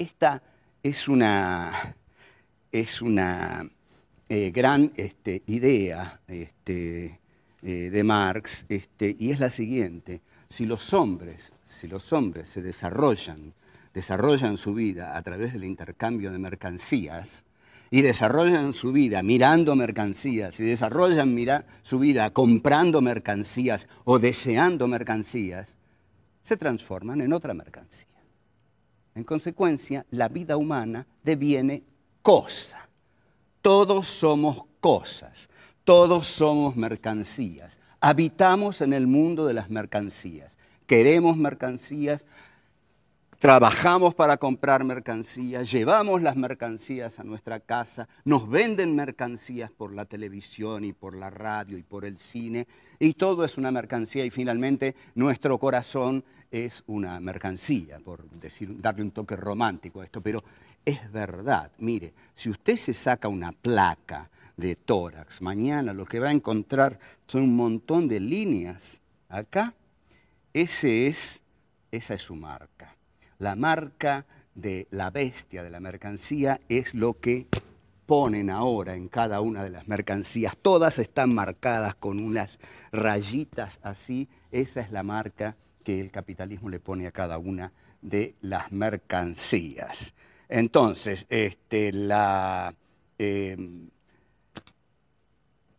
Esta es una, es una eh, gran este, idea este, eh, de Marx este, y es la siguiente. Si los hombres, si los hombres se desarrollan, desarrollan su vida a través del intercambio de mercancías, y desarrollan su vida mirando mercancías, y desarrollan su vida comprando mercancías o deseando mercancías, se transforman en otra mercancía. En consecuencia, la vida humana deviene cosa. Todos somos cosas, todos somos mercancías. Habitamos en el mundo de las mercancías. Queremos mercancías, trabajamos para comprar mercancías, llevamos las mercancías a nuestra casa, nos venden mercancías por la televisión y por la radio y por el cine, y todo es una mercancía y finalmente nuestro corazón es una mercancía, por decir, darle un toque romántico a esto, pero es verdad, mire, si usted se saca una placa de tórax, mañana lo que va a encontrar son un montón de líneas acá, es, esa es su marca. La marca de la bestia, de la mercancía, es lo que ponen ahora en cada una de las mercancías. Todas están marcadas con unas rayitas así. Esa es la marca que el capitalismo le pone a cada una de las mercancías. Entonces, este, la, em,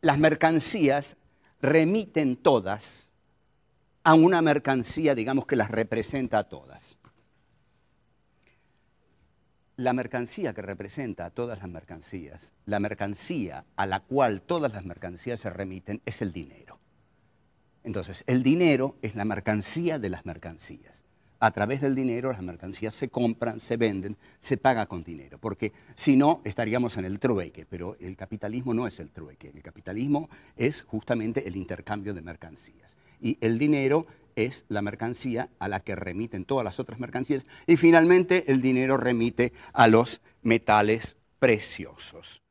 las mercancías remiten todas a una mercancía, digamos, que las representa a todas la mercancía que representa a todas las mercancías, la mercancía a la cual todas las mercancías se remiten es el dinero. Entonces, el dinero es la mercancía de las mercancías. A través del dinero las mercancías se compran, se venden, se paga con dinero, porque si no estaríamos en el trueque, pero el capitalismo no es el trueque, el capitalismo es justamente el intercambio de mercancías. Y el dinero es la mercancía a la que remiten todas las otras mercancías y finalmente el dinero remite a los metales preciosos.